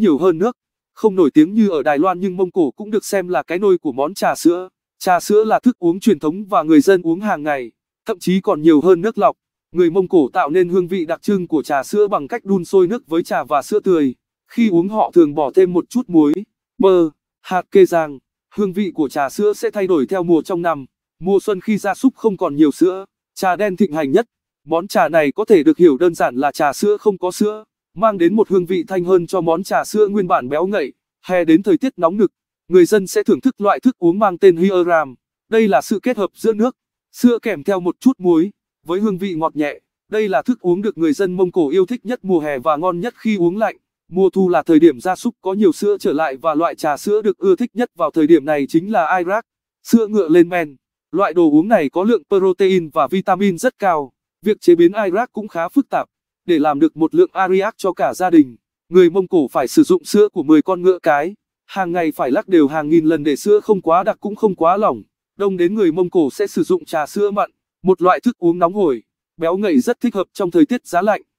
nhiều hơn nước. Không nổi tiếng như ở Đài Loan nhưng Mông Cổ cũng được xem là cái nôi của món trà sữa. Trà sữa là thức uống truyền thống và người dân uống hàng ngày, thậm chí còn nhiều hơn nước lọc. Người Mông Cổ tạo nên hương vị đặc trưng của trà sữa bằng cách đun sôi nước với trà và sữa tươi. Khi uống họ thường bỏ thêm một chút muối, bơ, hạt kê giang. Hương vị của trà sữa sẽ thay đổi theo mùa trong năm. Mùa xuân khi gia súc không còn nhiều sữa, trà đen thịnh hành nhất. Món trà này có thể được hiểu đơn giản là trà sữa không có sữa mang đến một hương vị thanh hơn cho món trà sữa nguyên bản béo ngậy. Hè đến thời tiết nóng nực, người dân sẽ thưởng thức loại thức uống mang tên Hyaram. Đây là sự kết hợp giữa nước, sữa kèm theo một chút muối, với hương vị ngọt nhẹ. Đây là thức uống được người dân Mông Cổ yêu thích nhất mùa hè và ngon nhất khi uống lạnh. Mùa thu là thời điểm gia súc có nhiều sữa trở lại và loại trà sữa được ưa thích nhất vào thời điểm này chính là Iraq, sữa ngựa lên men. Loại đồ uống này có lượng protein và vitamin rất cao. Việc chế biến Iraq cũng khá phức tạp. Để làm được một lượng Ariak cho cả gia đình, người Mông Cổ phải sử dụng sữa của 10 con ngựa cái. Hàng ngày phải lắc đều hàng nghìn lần để sữa không quá đặc cũng không quá lỏng. Đông đến người Mông Cổ sẽ sử dụng trà sữa mặn, một loại thức uống nóng hổi, béo ngậy rất thích hợp trong thời tiết giá lạnh.